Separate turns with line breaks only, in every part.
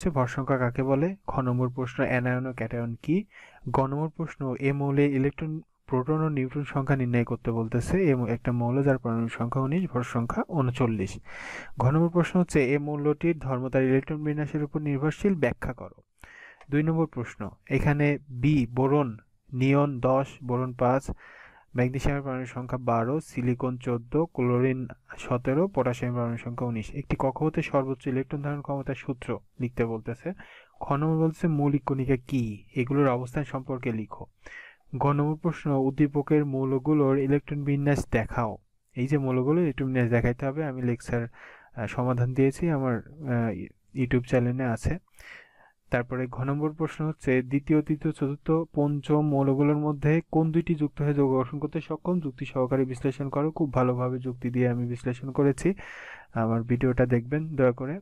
হচ্ছে ভর সংখ্যা কাকে বলে ঘনমূল প্রশ্ন অ্যানায়ন ও ক্যাটায়ন কি ঘনমূল প্রশ্ন এ মৌলে ইলেকট্রন প্রোটন ও নিউট্রন সংখ্যা নির্ণয় করতে বলতেছে এ একটা মৌল যার পরমাণু সংখ্যা উনিশ ভর সংখ্যা উনচল্লিশ ঘনমূল প্রশ্ন হচ্ছে এ মৌলটির ধর্ম তার ইলেকট্রন বিন্যাসের উপর নির্ভরশীল ব্যাখ্যা করো দুই নম্বর প্রশ্ন এখানে বি বোরন নিয়ন দশ বোরন পাঁচ ম্যাগনেশিয়ামের পরমাণুর সংখ্যা বারো সিলিকন চোদ্দ ক্লোরিন সতেরো পটাশিয়াম পরমাণুর সংখ্যা উনিশ একটি কক্ষ হতে সর্বোচ্চ ইলেকট্রন ধারণ ক্ষমতার সূত্র লিখতে বলতেছে খনম বলছে মৌলিক কণিকা কি এগুলোর অবস্থান সম্পর্কে লিখো ঘনমূল প্রশ্ন উদ্দীপকের মৌলগুলোর ইলেকট্রন বিন্যাস দেখাও এই যে মৌলগুলো ইলেকট্রন বিন্যাস দেখাইতে হবে আমি লেকচার সমাধান দিয়েছি আমার ইউটিউব চ্যানেলে আছে তারপরে ঘ নম্বর প্রশ্ন হচ্ছে দ্বিতীয় তৃতীয় চতুর্থ পঞ্চম মৌলগুলোর মধ্যে কোন দুইটি যুক্ত হয়ে যোগ গঠন করতে সক্ষম যুক্তি সহকারে বিশ্লেষণ করো খুব ভালোভাবে যুক্তি দিয়ে আমি বিশ্লেষণ করেছি আমার ভিডিওটা দেখবেন দয়া করে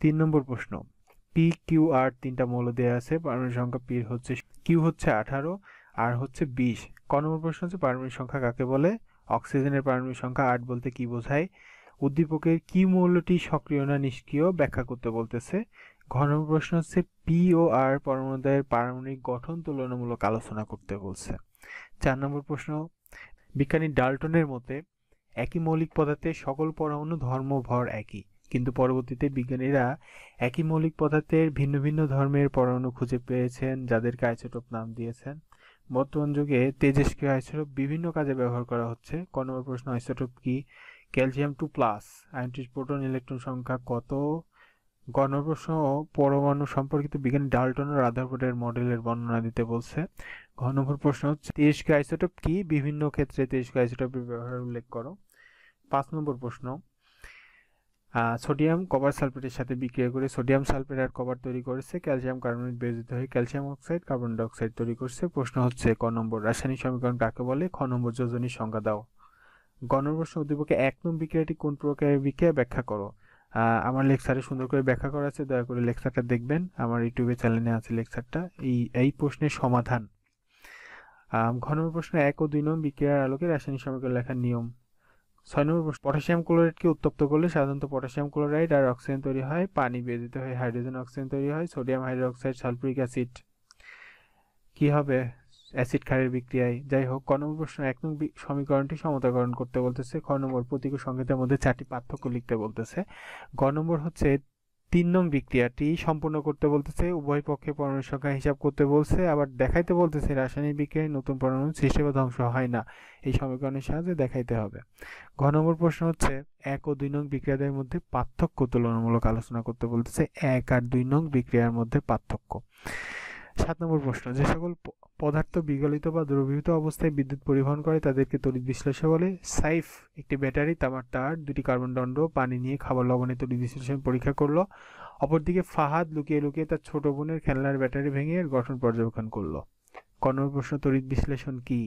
তিন নম্বর প্রশ্ন পি কিউ আর তিনটা মৌল দেওয়া আছে পারমাণবিক সংখ্যা পি হচ্ছে কিউ হচ্ছে আঠারো আর হচ্ছে বিশ ক নম্বর প্রশ্ন হচ্ছে পারমাণবিক সংখ্যা কাকে বলে অক্সিজেনের পারমাণবিক সংখ্যা আট বলতে কি বোঝায় উদ্দীপকের কি মৌলটি সক্রিয় না নিষ্ক্রিয় ব্যাখ্যা করতে বলতেছে ঘনম প্রশ্ন হচ্ছে পি ও আর পরমাণুদ্বয়ের পারমাণবিক গঠন তুলনামূলক আলোচনা করতে বলছে চার নম্বর প্রশ্ন বিজ্ঞানী ডাল্টনের মতে একই মৌলিক পদার্থে সকল পরমাণু ধর্ম ভর একই কিন্তু পরবর্তীতে বিজ্ঞানীরা একই মৌলিক পদার্থের ভিন্ন ভিন্ন ধর্মের পরমাণু খুঁজে পেয়েছেন যাদেরকে আইসোটোপ নাম দিয়েছেন বর্তমান যুগে তেজস্ক্রিয় আইসোটোপ বিভিন্ন কাজে ব্যবহার করা হচ্ছে প্রশ্ন আইসোটোপ কি ক্যালসিয়াম টু প্লাস আয়নটির প্রোটন ইলেকট্রন সংখ্যা কত গণপ্রশ্ন পরমাণু সম্পর্কিত বিজ্ঞানী ডাল্টন ও মডেলের বর্ণনা দিতে বলছে ঘনভর প্রশ্ন হচ্ছে তেইশকে আইসোটপ কি বিভিন্ন ক্ষেত্রে তেইশকে আইসোটপের ব্যবহার উল্লেখ করো পাঁচ নম্বর প্রশ্ন সোডিয়াম কভার সালফেটের সাথে বিক্রিয়া করে সোডিয়াম সালফেট আর কভার তৈরি করেছে ক্যালসিয়াম কার্বনেট বেজিত হয়ে ক্যালসিয়াম অক্সাইড কার্বন ডাইঅক্সাইড তৈরি করছে প্রশ্ন হচ্ছে ক নম্বর রাসায়নিক সমীকরণ কাকে বলে খ নম্বর যোজনীর সংখ্যা দাও গণবর্ষ উদ্দীপকে এক নং বিক্রিয়াটি কোন প্রকারের বিক্রিয়া ব্যাখ্যা করো আমার লেকচারে সুন্দর করে ব্যাখ্যা করা আছে দয়া করে লেকচারটা দেখবেন আমার ইউটিউবে চ্যানেলে আছে লেকচারটা এই এই প্রশ্নের সমাধান ঘন প্রশ্ন এক ও দুই নম্বর বিক্রিয়ার আলোকে রাসায়নিক সমীকরণ লেখার নিয়ম ছয় নম্বর প্রশ্ন পটাশিয়াম ক্লোরাইডকে উত্তপ্ত করলে সাধারণত পটাশিয়াম ক্লোরাইড আর অক্সিজেন তৈরি হয় পানি বেদিত হয়ে হাইড্রোজেন অক্সিজেন তৈরি হয় সোডিয়াম হাইড্রোক্সাইড সালফুরিক অ্যাসিড কি হবে অ্যাসিড ক্ষারের বিক্রিয়ায় যাই হোক ক নম্বর প্রশ্ন এক নং সমীকরণটি সমতাকরণ করতে বলতেছে খ নম্বর প্রতীক সংকেতের মধ্যে চারটি পার্থক্য লিখতে বলতেছে গ নম্বর হচ্ছে তিন নং বিক্রিয়াটি সম্পূর্ণ করতে বলতেছে উভয় পক্ষে পরমাণু সংখ্যা হিসাব করতে বলছে আবার দেখাইতে বলতেছে রাসায়নিক বিক্রিয়ায় নতুন পরমাণু সৃষ্টি বা ধ্বংস হয় না এই সমীকরণের সাহায্যে দেখাইতে হবে ঘ নম্বর প্রশ্ন হচ্ছে এক ও দুই নং বিক্রিয়াদের মধ্যে পার্থক্য তুলনামূলক আলোচনা করতে বলতেছে এক আর দুই নং বিক্রিয়ার মধ্যে পার্থক্য সাত নম্বর প্রশ্ন যে সকল পদার্থ বিগলিত বা দ্রবীভূত অবস্থায় বিদ্যুৎ পরিবহন করে তাদেরকে তড়িৎ বিশ্লেষণ বলে সাইফ একটি ব্যাটারি তামার তার দুটি কার্বন দণ্ড পানি নিয়ে খাবার লবণে তড়িৎ বিশ্লেষণ পরীক্ষা করলো অপরদিকে ফাহাদ লুকিয়ে লুকিয়ে তার ছোট বোনের খেলনার ব্যাটারি ভেঙে এর গঠন পর্যবেক্ষণ করলো কর্ণ প্রশ্ন তড়িৎ বিশ্লেষণ কি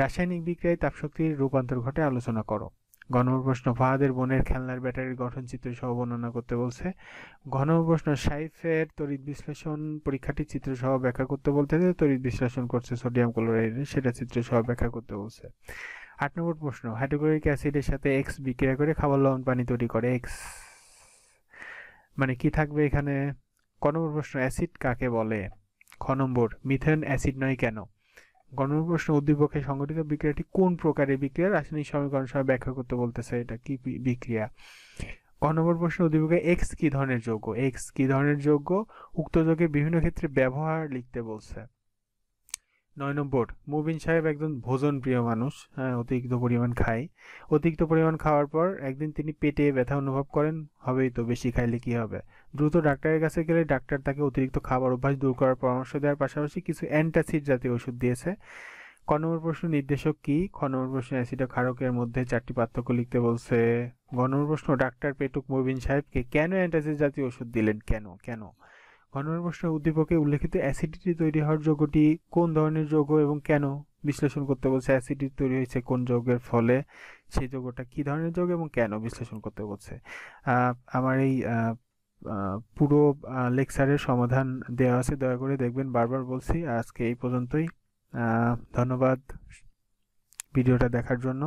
রাসায়নিক বিক্রিয়ায় তাপশক্তির রূপান্তর ঘটে আলোচনা করো ঘনপ্রশ্ন ফাহাদের বোনের খেলনার ব্যাটারির গঠনচিত্র সহ বর্ণনা করতে বলছে ঘনপ্রশ্ন সাইফের তড়িৎ বিশ্লেষণ পরীক্ষাটি চিত্র সহ ব্যাখ্যা করতে বলতে তড়িৎ বিশ্লেষণ করছে সোডিয়াম ক্লোরাইড সেটা চিত্র সহ ব্যাখ্যা করতে বলছে আট নম্বর প্রশ্ন হাইড্রোক্লোরিক অ্যাসিডের সাথে এক্স বিক্রিয়া করে খাবার লবণ পানি তৈরি করে এক্স মানে কি থাকবে এখানে ক নম্বর প্রশ্ন অ্যাসিড কাকে বলে খ নম্বর মিথেন অ্যাসিড নয় কেন গণপ্রশ্ন উদ্দীপকে সংঘটিত বিক্রিয়াটি কোন প্রকারের বিক্রিয়া রাসায়নিক সমীকরণ সহ ব্যাখ্যা করতে বলতেছে এটা কি বিক্রিয়া নম্বর প্রশ্ন উদ্দীপকে এক্স কি ধরনের যোগ্য এক্স কি ধরনের যোগ্য উক্ত যোগের বিভিন্ন ক্ষেত্রে ব্যবহার লিখতে বলছে নয় নম্বর মুবিন সাহেব একজন ভোজন প্রিয় মানুষ হ্যাঁ অতিরিক্ত পরিমাণ খায় অতিরিক্ত পরিমাণ খাওয়ার পর একদিন তিনি পেটে ব্যথা অনুভব করেন হবেই তো বেশি খাইলে কি হবে দ্রুত ডাক্তারের কাছে গেলে ডাক্তার তাকে অতিরিক্ত খাবার অভ্যাস দূর করার পরামর্শ দেওয়ার পাশাপাশি কিছু অ্যান্টাসিড জাতীয় ওষুধ দিয়েছে ক নম্বর প্রশ্ন নির্দেশক কি খ নম্বর প্রশ্ন অ্যাসিড খারকের মধ্যে চারটি পার্থক্য লিখতে বলছে গ নম্বর প্রশ্ন ডাক্তার পেটুক মুবিন সাহেবকে কেন অ্যান্টাসিড জাতীয় ওষুধ দিলেন কেন কেন ঘটনার প্রশ্ন উদ্দীপকে উল্লেখিত অ্যাসিডিটি তৈরি হওয়ার যৌগটি কোন ধরনের যৌগ এবং কেন বিশ্লেষণ করতে বলছে অ্যাসিডিটি তৈরি হয়েছে কোন যৌগের ফলে সেই যৌগটা কী ধরনের যৌগ এবং কেন বিশ্লেষণ করতে বলছে আমার এই পুরো লেকচারের সমাধান দেওয়া আছে দয়া করে দেখবেন বারবার বলছি আজকে এই পর্যন্তই ধন্যবাদ ভিডিওটা দেখার জন্য